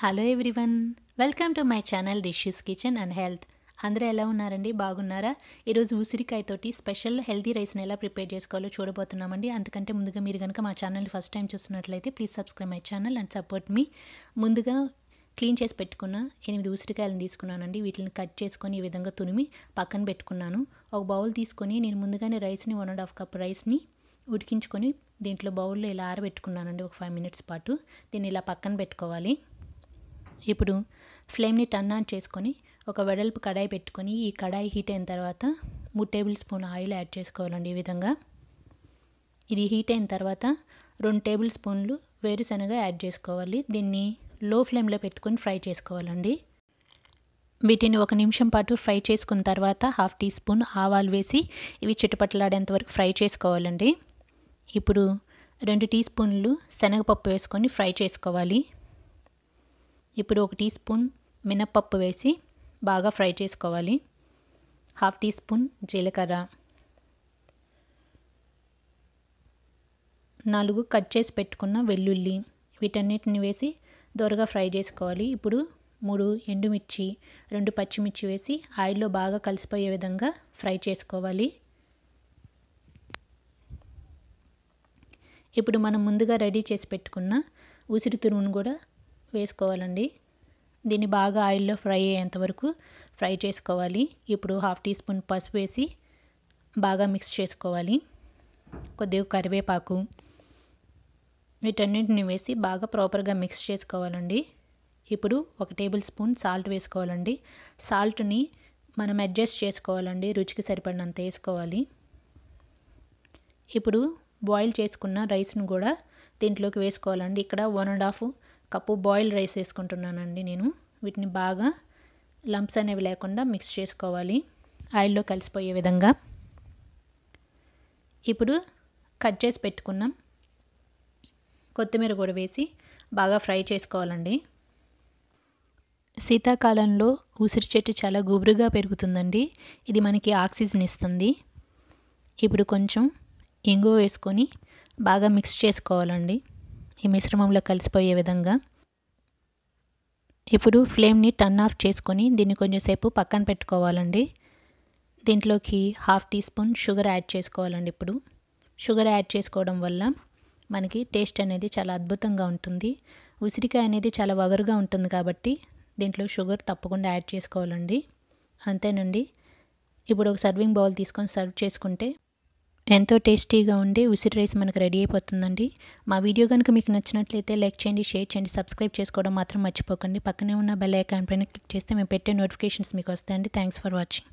hello everyone welcome to my channel dishes kitchen and health అందరూ ఎలా ఉన్నారండి బాగున్నారా ఈరోజు ఉసిరికాయతోటి స్పెషల్ హెల్తీ రైస్ని ఎలా ప్రిపేర్ చేసుకోవాలో చూడబోతున్నామండి అందుకంటే ముందుగా మీరు కనుక మా ఛానల్ ఫస్ట్ టైం చూస్తున్నట్లయితే please subscribe my channel and support మీ ముందుగా క్లీన్ చేసి పెట్టుకున్న ఎనిమిది ఉసిరికాయలను తీసుకున్నానండి వీటిని కట్ చేసుకొని ఈ విధంగా తురిమి పక్కన పెట్టుకున్నాను ఒక బౌల్ తీసుకొని నేను ముందుగానే రైస్ని వన్ అండ్ హాఫ్ కప్ రైస్ని ఉడికించుకొని దీంట్లో బౌల్లో ఇలా ఆరబెట్టుకున్నానండి ఒక ఫైవ్ మినిట్స్ పాటు దీన్ని ఇలా పక్కన పెట్టుకోవాలి ఇప్పుడు ఫ్లేమ్ని టర్న్ ఆన్ చేసుకొని ఒక వెడల్పు కడాయి పెట్టుకొని ఈ కడాయి హీట్ అయిన తర్వాత మూడు టేబుల్ స్పూన్ ఆయిల్ యాడ్ చేసుకోవాలండి ఈ విధంగా ఇది హీట్ అయిన తర్వాత రెండు టేబుల్ స్పూన్లు వేరుశనగ యాడ్ చేసుకోవాలి దీన్ని లో ఫ్లేమ్లో పెట్టుకొని ఫ్రై చేసుకోవాలండి వీటిని ఒక నిమిషం పాటు ఫ్రై చేసుకున్న తర్వాత హాఫ్ టీ స్పూన్ ఆవాలు వేసి ఇవి చుట్టుపట్లాడేంత వరకు ఫ్రై చేసుకోవాలండి ఇప్పుడు రెండు టీ స్పూన్లు శనగపప్పు వేసుకొని ఫ్రై చేసుకోవాలి ఇప్పుడు ఒక టీ స్పూన్ మినప్పప్పు వేసి బాగా ఫ్రై చేసుకోవాలి హాఫ్ టీ స్పూన్ జీలకర్ర నాలుగు కట్ చేసి పెట్టుకున్న వెల్లుల్లి వీటన్నిటిని వేసి దోరగా ఫ్రై చేసుకోవాలి ఇప్పుడు మూడు ఎండుమిర్చి రెండు పచ్చిమిర్చి వేసి ఆయిల్లో బాగా కలిసిపోయే విధంగా ఫ్రై చేసుకోవాలి ఇప్పుడు మనం ముందుగా రెడీ చేసి పెట్టుకున్న ఉసిరి తురుమును కూడా వేసుకోవాలండి దీన్ని బాగా ఆయిల్లో ఫ్రై అయ్యేంత వరకు ఫ్రై చేసుకోవాలి ఇప్పుడు హాఫ్ టీ స్పూన్ పసుపు వేసి బాగా మిక్స్ చేసుకోవాలి కొద్దిగా కరివేపాకు వీటన్నింటిని వేసి బాగా ప్రాపర్గా మిక్స్ చేసుకోవాలండి ఇప్పుడు ఒక టేబుల్ స్పూన్ సాల్ట్ వేసుకోవాలండి సాల్ట్ని మనం అడ్జస్ట్ చేసుకోవాలండి రుచికి సరిపడినంత వేసుకోవాలి ఇప్పుడు బాయిల్ చేసుకున్న రైస్ను కూడా దీంట్లోకి వేసుకోవాలండి ఇక్కడ one and half cup boil rice వేసుకుంటున్నానండి నేను వీటిని బాగా లంప్స్ అనేవి లేకుండా మిక్స్ చేసుకోవాలి ఆయిల్లో కలిసిపోయే విధంగా ఇప్పుడు కట్ చేసి పెట్టుకున్నాం కొత్తిమీర కూడా వేసి బాగా ఫ్రై చేసుకోవాలండి శీతాకాలంలో ఉసిరి చెట్టు చాలా గుబురుగా పెరుగుతుందండి ఇది మనకి ఆక్సిజన్ ఇస్తుంది ఇప్పుడు కొంచెం ఇంగువ వేసుకొని బాగా మిక్స్ చేసుకోవాలండి ఈ మిశ్రమంలో కలిసిపోయే విధంగా ఇప్పుడు ఫ్లేమ్ని టర్న్ ఆఫ్ చేసుకొని దీన్ని కొంచెంసేపు పక్కన పెట్టుకోవాలండి దీంట్లోకి half teaspoon sugar add చేసుకోవాలండి ఇప్పుడు షుగర్ యాడ్ చేసుకోవడం వల్ల మనకి టేస్ట్ అనేది చాలా అద్భుతంగా ఉంటుంది ఉసిరికాయ అనేది చాలా వగరుగా ఉంటుంది కాబట్టి దీంట్లో షుగర్ తప్పకుండా యాడ్ చేసుకోవాలండి అంతేనండి ఇప్పుడు ఒక సర్వింగ్ బౌల్ తీసుకొని సర్వ్ చేసుకుంటే ఎంతో టేస్టీగా ఉండే ఉసిరి రైస్ మనకు రెడీ అయిపోతుందండి మా వీడియో కనుక మీకు నచ్చినట్లయితే లైక్ చేయండి షేర్ చేయండి సబ్స్క్రైబ్ చేసుకోవడం మాత్రం మర్చిపోకండి పక్కనే ఉన్న బెల్ ఐకాన్ పైన క్లిక్ చేస్తే మేము పెట్టే నోటిఫికేషన్స్ మీకు వస్తాయండి థ్యాంక్స్ ఫర్ వాచింగ్